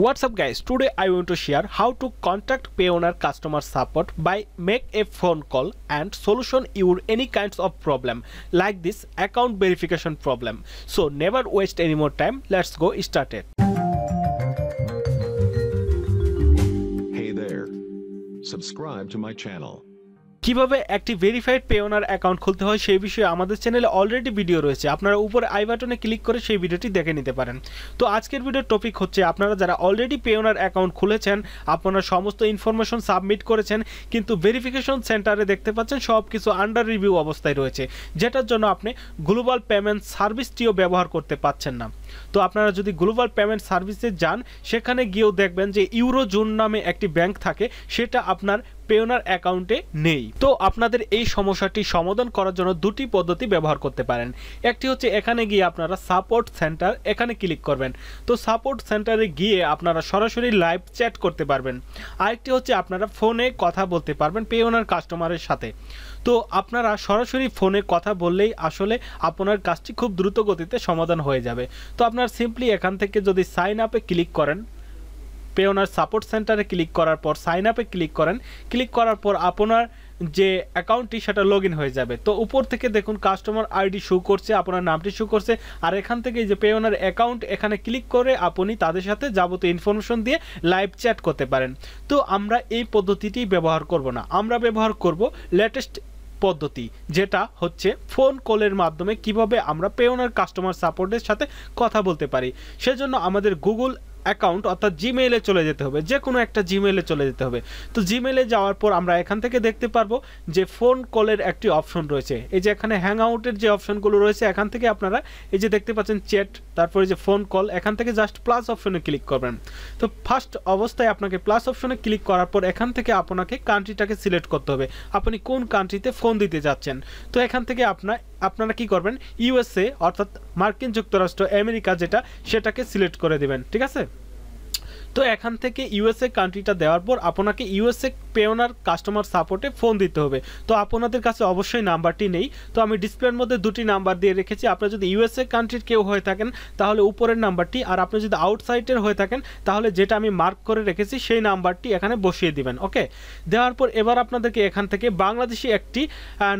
What's up guys, today I want to share how to contact Payoneer customer support by make a phone call and solution your any kinds of problem like this account verification problem. So never waste any more time, let's go started. Hey there, subscribe to my channel. কিভাবে একটি verified Payoneer account খুলতে হয় সেই বিষয়ে আমাদের চ্যানেলে already video রয়েছে আপনারা উপরে আই বাটনে ক্লিক করে সেই ভিডিওটি দেখে নিতে পারেন তো আজকের ভিডিওর টপিক হচ্ছে আপনারা যারা অলরেডি পেওনার অ্যাকাউন্ট খুলেছেন আপনারা সমস্ত ইনফরমেশন সাবমিট করেছেন কিন্তু ভেরিফিকেশন সেন্টারে দেখতে পাচ্ছেন সব কিছু আন্ডার রিভিউ অবস্থায় রয়েছে যেটার জন্য আপনি গ্লোবাল পেমেন্ট সার্ভিসটিও ব্যবহার করতে পাচ্ছেন না তো আপনারা যদি গ্লোবাল পেমেন্ট সার্ভিসে যান সেখানে গিয়েও দেখবেন যে ইউরো জোন নামে একটি ব্যাংক থাকে সেটা আপনার পেওনার অ্যাকাউন্টে নেই তো আপনাদের এই সমস্যাটি সমাধান করার জন্য দুটি পদ্ধতি ব্যবহার করতে পারেন একটি হচ্ছে এখানে গিয়ে আপনারা সাপোর্ট সেন্টার এখানে ক্লিক করবেন তো সাপোর্ট সেন্টারে গিয়ে আপনারা সরাসরি লাইভ চ্যাট করতে পারবেন আরেকটি হচ্ছে আপনারা ফোনে কথা বলতে পারবেন পেওনার কাস্টমারের সাথে তো আপনারা সরাসরি ফোনে কথা বললেই আসলে আপনার কাজটি খুব দ্রুত গতিতে সমাধান হয়ে যাবে তো আপনার সিম্পলি এখান থেকে যদি সাইন আপে ক্লিক করেন পেওনার সাপোর্ট সেন্টারে ক্লিক করার পর সাইন আপে ক্লিক করেন ক্লিক করার পর আপনার যে অ্যাকাউন্টটি সেটা লগ হয়ে যাবে তো উপর থেকে দেখুন কাস্টমার আইডি শু করছে আপনার নামটি শু করছে আর এখান থেকে যে পেওনার অ্যাকাউন্ট এখানে ক্লিক করে আপনি তাদের সাথে যাবতীয় ইনফরমেশন দিয়ে লাইভ চ্যাট করতে পারেন তো আমরা এই পদ্ধতিটি ব্যবহার করব না আমরা ব্যবহার করব লেটেস্ট পদ্ধতি যেটা হচ্ছে ফোন কলের মাধ্যমে কিভাবে আমরা পেওনার কাস্টমার সাপোর্টের সাথে কথা বলতে পারি সেজন্য আমাদের গুগল অ্যাকাউন্ট অর্থাৎ জিমেইলে চলে যেতে হবে যে কোনো একটা জিমেইলে চলে যেতে হবে তো জিমেইলে যাওয়ার পর আমরা এখান থেকে দেখতে পারবো যে ফোন কলের একটি অপশন রয়েছে এই যে এখানে হ্যাং আউটের যে অপশনগুলো রয়েছে এখান থেকে আপনারা এই যে দেখতে পাচ্ছেন চ্যাট তারপরে যে ফোন কল এখান থেকে জাস্ট প্লাস অপশনে ক্লিক করবেন তো ফার্স্ট অবস্থায় আপনাকে প্লাস অপশনে ক্লিক করার পর এখান থেকে আপনাকে কান্ট্রিটাকে সিলেক্ট করতে হবে আপনি কোন কান্ট্রিতে ফোন দিতে যাচ্ছেন তো এখান থেকে আপনার আপনারা কি করবেন ইউএসএ অর্থাৎ মার্কিন যুক্তরাষ্ট্র আমেরিকা যেটা সেটাকে সিলেক্ট করে দেবেন ঠিক আছে তো এখান থেকে ইউএসএ কান্ট্রিটা দেওয়ার পর আপনাকে ইউএসএ পেওনার কাস্টমার সাপোর্টে ফোন দিতে হবে তো আপনাদের কাছে অবশ্যই নাম্বারটি নেই তো আমি ডিসপ্লের মধ্যে দুটি নাম্বার দিয়ে রেখেছি আপনি যদি ইউএসএ কান্ট্রির কেউ হয়ে থাকেন তাহলে উপরের নাম্বারটি আর আপনি যদি আউটসাইডের হয়ে থাকেন তাহলে যেটা আমি মার্ক করে রেখেছি সেই নাম্বারটি এখানে বসিয়ে দিবেন ওকে দেওয়ার পর এবার আপনাদেরকে এখান থেকে বাংলাদেশি একটি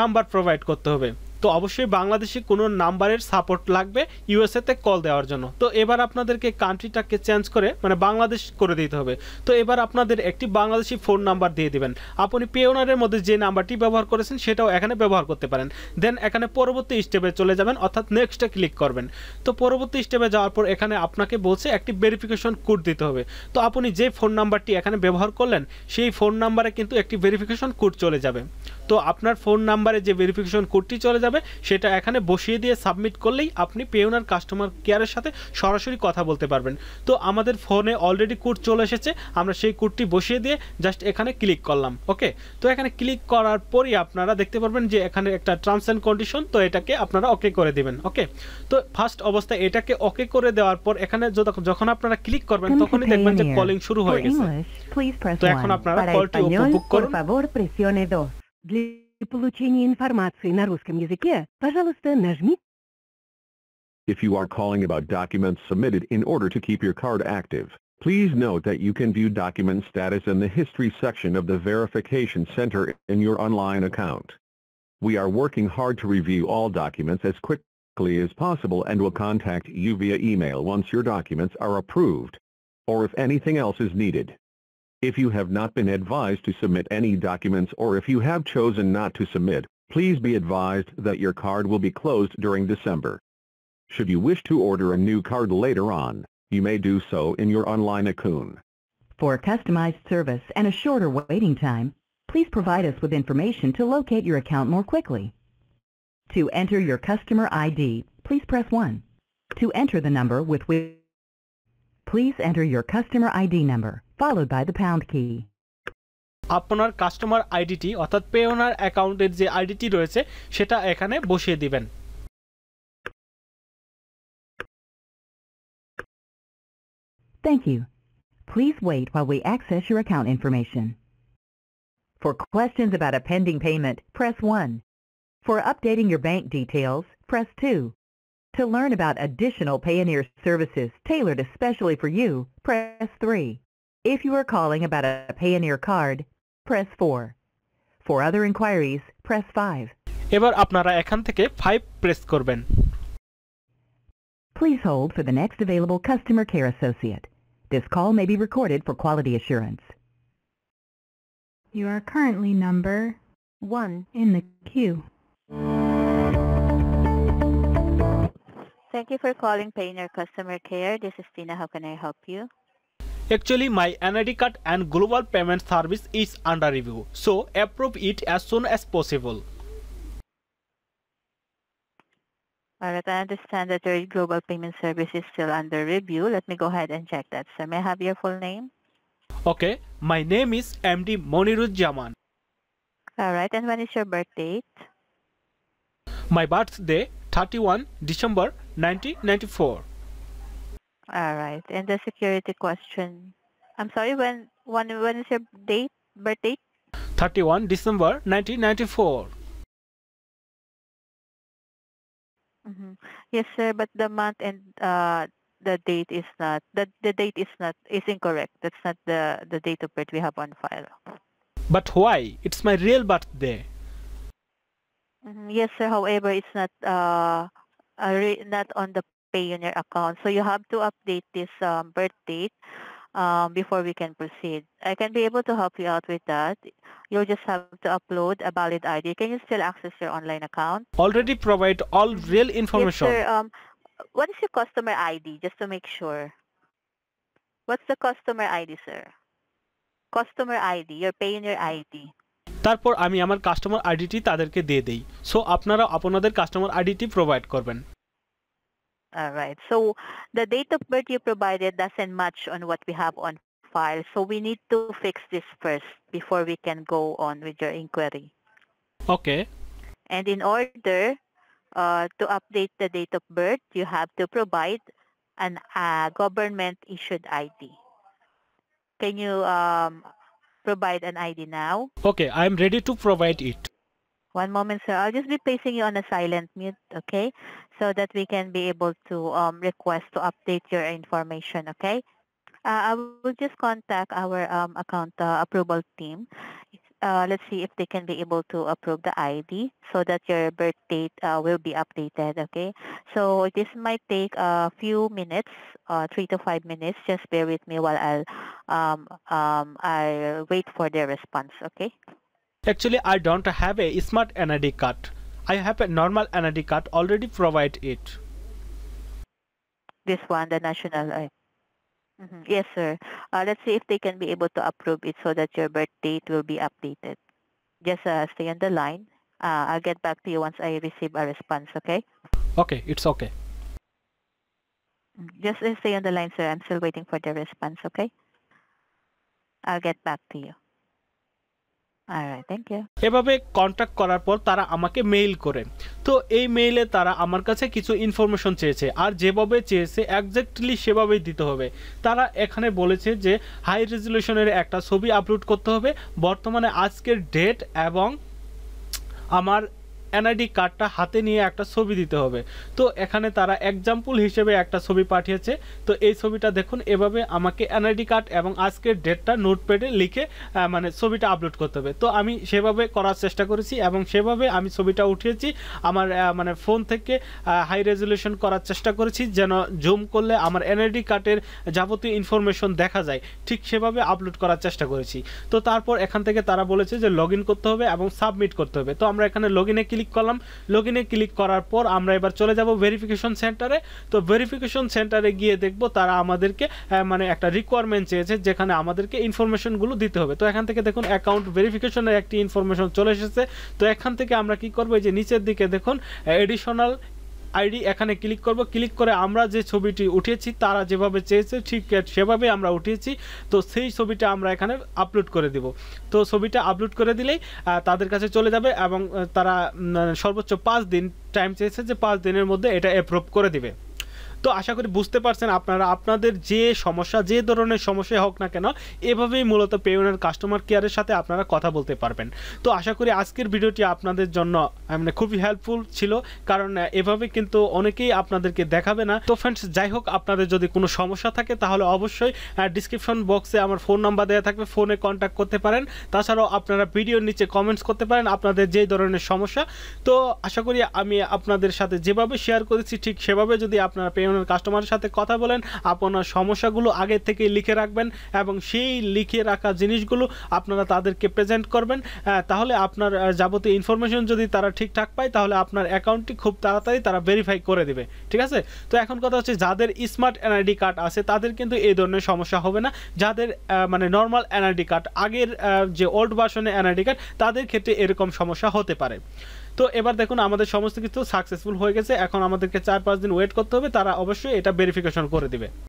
নাম্বার প্রোভাইড করতে হবে তো অবশ্যই বাংলাদেশি কোনো নাম্বারের সাপোর্ট লাগবে ইউএসএতে কল দেওয়ার জন্য তো এবার আপনাদেরকে কান্ট্রিটাকে চেঞ্জ করে মানে বাংলাদেশ করে দিতে হবে তো এবার আপনাদের একটি বাংলাদেশি ফোন নাম্বার দিয়ে দিবেন আপনি পেওনারের মধ্যে যে নাম্বারটি ব্যবহার করেছেন সেটাও এখানে ব্যবহার করতে পারেন দেন এখানে পরবর্তী স্টেপে চলে যাবেন অর্থাৎ নেক্সটে ক্লিক করবেন তো পরবর্তী স্টেপে যাওয়ার পর এখানে আপনাকে বলছে একটি ভেরিফিকেশন কোড দিতে হবে তো আপনি যে ফোন নাম্বারটি এখানে ব্যবহার করলেন সেই ফোন নাম্বারে কিন্তু একটি ভেরিফিকেশন কোড চলে যাবে তো আপনার ফোন নাম্বারে যে ভেরিফিকেশন কোডটি চলে যাবে সেটা এখানে বসিয়ে দিয়ে সাবমিট করলেই আপনি পেওনার কাস্টমার কেয়ারের সাথে সরাসরি কথা বলতে পারবেন তো আমাদের ফোনে অলরেডি কোড চলে এসেছে আমরা সেই কোডটি বসিয়ে দিয়ে জাস্ট এখানে ক্লিক করলাম ওকে তো এখানে ক্লিক করার পরই আপনারা দেখতে পারবেন যে এখানে একটা টার্মস অ্যান্ড কন্ডিশন তো এটাকে আপনারা ওকে করে দেবেন ওকে তো ফার্স্ট অবস্থায় এটাকে ওকে করে দেওয়ার পর এখানে যখন আপনারা ক্লিক করবেন তখনই দেখবেন যে কলিং শুরু হয়ে গেছে তো এখন আপনারা কলটি উপভোগ করুন Для получения информации на русском языке, пожалуйста, If you are calling about documents submitted in order to keep your card active, please note that you can view document status in the history section of the Verification Center in your online account. We are working hard to review all documents as quickly as possible and will contact you via email once your documents are approved, or if anything else is needed. If you have not been advised to submit any documents or if you have chosen not to submit, please be advised that your card will be closed during December. Should you wish to order a new card later on, you may do so in your online Akun. For customized service and a shorter waiting time, please provide us with information to locate your account more quickly. To enter your customer ID, please press 1. To enter the number with which, please enter your customer ID number. Thank you. Please wait while we access your account information. For questions about a pending payment, press 1. For updating your bank details, press 2. To learn about additional Payoneer services tailored especially for you, press 3. If you are calling about a Payoneer card, press 4. For other inquiries, press 5. এবার আপনারা এখান থেকে 5 press করবেন Please hold for the next available customer care associate. This call may be recorded for quality assurance. You are currently number 1 in the queue. Thank you for calling Payoneer Customer Care. This is Tina. How can I help you? Actually, my NID card and global payment service is under review, so approve it as soon as possible. Alright, I understand that your global payment service is still under review. Let me go ahead and check that. So may I have your full name? Okay, my name is MD Monirud Jaman. Alright, and when is your birth date? My birthday, 31 December 1994. All right. And the security question. I'm sorry, when when when is your date birthday? 31 December 1994. Mm -hmm. Yes, sir, but the month and uh, the date is not the, the date is not is incorrect. That's not the the date of birth we have on file. But why? It's my real birthday. Mm -hmm. Yes, sir. However, it's not uh, not on the your account. So you have to update this um, birth date um, before we can proceed. I can be able to help you out with that. You'll just have to upload a valid ID. Can you still access your online account? Already provide all real information. Yes, sir, um, what is your customer ID, just to make sure? What's the customer ID, sir? Customer ID, your Payoneer ID. তারপর আমি আমার customer আইডিটি তাদেরকে দিয়ে দেই so আপনারা আপনাদের customer আইডিটি প্রোভাইড করবেন all right. So the date of birth you provided doesn't match on what we have on file. So we need to fix this first before we can go on with your inquiry. Okay. And in order uh, to update the date of birth, you have to provide an uh, government-issued ID. Can you um, provide an ID now? Okay, I'm ready to provide it. One moment, sir. I'll just be placing you on a silent mute, okay? So that we can be able to um, request to update your information, okay? Uh, I will just contact our um, account uh, approval team. Uh, let's see if they can be able to approve the ID so that your birth date uh, will be updated, okay? So this might take a few minutes, uh, three to five minutes. Just bear with me while I'll, um, um I wait for their response, okay? Actually, I don't have a smart NID card. I have a normal NID card already provide it. This one, the national. Uh, mm -hmm. Yes, sir. Uh, let's see if they can be able to approve it so that your birth date will be updated. Just uh, stay on the line. Uh, I'll get back to you once I receive a response, okay? Okay, it's okay. Mm, just uh, stay on the line, sir. I'm still waiting for the response, okay? I'll get back to you. এভাবে contact করার পর তারা আমাকে mail করে তো এই মেইলে তারা আমার কাছে কিছু ইনফরমেশন চেয়েছে আর যেভাবে চেয়েছে একজ্যাক্টলি সেভাবেই দিতে হবে তারা এখানে বলেছে যে হাই রেজলিউশনের একটা ছবি আপলোড করতে হবে বর্তমানে আজকের ডেট এবং আমার এনআইডি কার্ডটা হাতে নিয়ে একটা ছবি দিতে হবে তো এখানে তারা এক্সাম্পল হিসেবে একটা ছবি পাঠিয়েছে তো এই ছবিটা দেখুন এভাবে আমাকে এনআইডি কার্ড এবং আজকের ডেটটা নোটপ্যাডে লিখে মানে ছবিটা আপলোড করতে হবে তো আমি সেভাবে করার চেষ্টা করেছি এবং সেভাবে আমি ছবিটা উঠিয়েছি আমার মানে ফোন থেকে হাই রেজলিউশন করার চেষ্টা করেছি যেন জুম করলে আমার এনআইডি কার্ডের যাবতীয় ইনফরমেশন দেখা যায় ঠিক সেভাবে আপলোড করার চেষ্টা করেছি তো তারপর এখান থেকে তারা বলেছে যে লগ করতে হবে এবং সাবমিট করতে হবে তো আমরা এখানে লগ ইনে ক্লিক ক্লিক করলাম লগ ইনে ক্লিক করার পর আমরা এবার চলে যাব ভেরিফিকেশন সেন্টারে তো ভেরিফিকেশন সেন্টারে গিয়ে দেখব তারা আমাদেরকে মানে একটা রিকোয়ারমেন্ট চেয়েছে যেখানে আমাদেরকে ইনফরমেশনগুলো দিতে হবে তো এখান থেকে দেখুন অ্যাকাউন্ট ভেরিফিকেশনের একটি ইনফরমেশন চলে এসেছে তো এখান থেকে আমরা কি করবো এই যে নিচের দিকে দেখুন এডিশনাল আইডি এখানে ক্লিক করব ক্লিক করে আমরা যে ছবিটি উঠিয়েছি তারা যেভাবে চেয়েছে ঠিক সেভাবে আমরা উঠিয়েছি তো সেই ছবিটা আমরা এখানে আপলোড করে দেব তো ছবিটা আপলোড করে দিলেই তাদের কাছে চলে যাবে এবং তারা সর্বোচ্চ পাঁচ দিন টাইম চেয়েছে যে পাঁচ দিনের মধ্যে এটা অ্যাপ্রুভ করে দিবে তো আশা করি বুঝতে পারছেন আপনারা আপনাদের যে সমস্যা যে ধরনের সমস্যা হোক না কেন এভাবেই মূলত পেওনের কাস্টমার কেয়ারের সাথে আপনারা কথা বলতে পারবেন তো আশা করি আজকের ভিডিওটি আপনাদের জন্য মানে খুবই হেল্পফুল ছিল কারণ এভাবে কিন্তু অনেকেই আপনাদেরকে দেখাবে না তো ফ্রেন্ডস যাই হোক আপনাদের যদি কোনো সমস্যা থাকে তাহলে অবশ্যই ডিসক্রিপশন বক্সে আমার ফোন নাম্বার দেওয়া থাকবে ফোনে কন্ট্যাক্ট করতে পারেন তাছাড়াও আপনারা ভিডিওর নিচে কমেন্টস করতে পারেন আপনাদের যে ধরনের সমস্যা তো আশা করি আমি আপনাদের সাথে যেভাবে শেয়ার করেছি ঠিক সেভাবে যদি আপনারা পেমেন্ট আপনার কাস্টমারের সাথে কথা বলেন আপনার সমস্যাগুলো আগে থেকে লিখে রাখবেন এবং সেই লিখে রাখা জিনিসগুলো আপনারা তাদেরকে প্রেজেন্ট করবেন তাহলে আপনার যাবতীয় ইনফরমেশন যদি তারা ঠিকঠাক পায় তাহলে আপনার অ্যাকাউন্টটি খুব তাড়াতাড়ি তারা ভেরিফাই করে দেবে ঠিক আছে তো এখন কথা হচ্ছে যাদের স্মার্ট এনআইডি কার্ড আছে তাদের কিন্তু এই ধরনের সমস্যা হবে না যাদের মানে নর্মাল এনআইডি কার্ড আগের যে ওল্ড ভার্সনের এনআইডি কার্ড তাদের ক্ষেত্রে এরকম সমস্যা হতে পারে তো এবার দেখুন আমাদের সমস্ত কিছু সাকসেসফুল হয়ে গেছে এখন আমাদেরকে চার পাঁচ দিন ওয়েট করতে হবে তারা অবশ্যই এটা ভেরিফিকেশন করে দিবে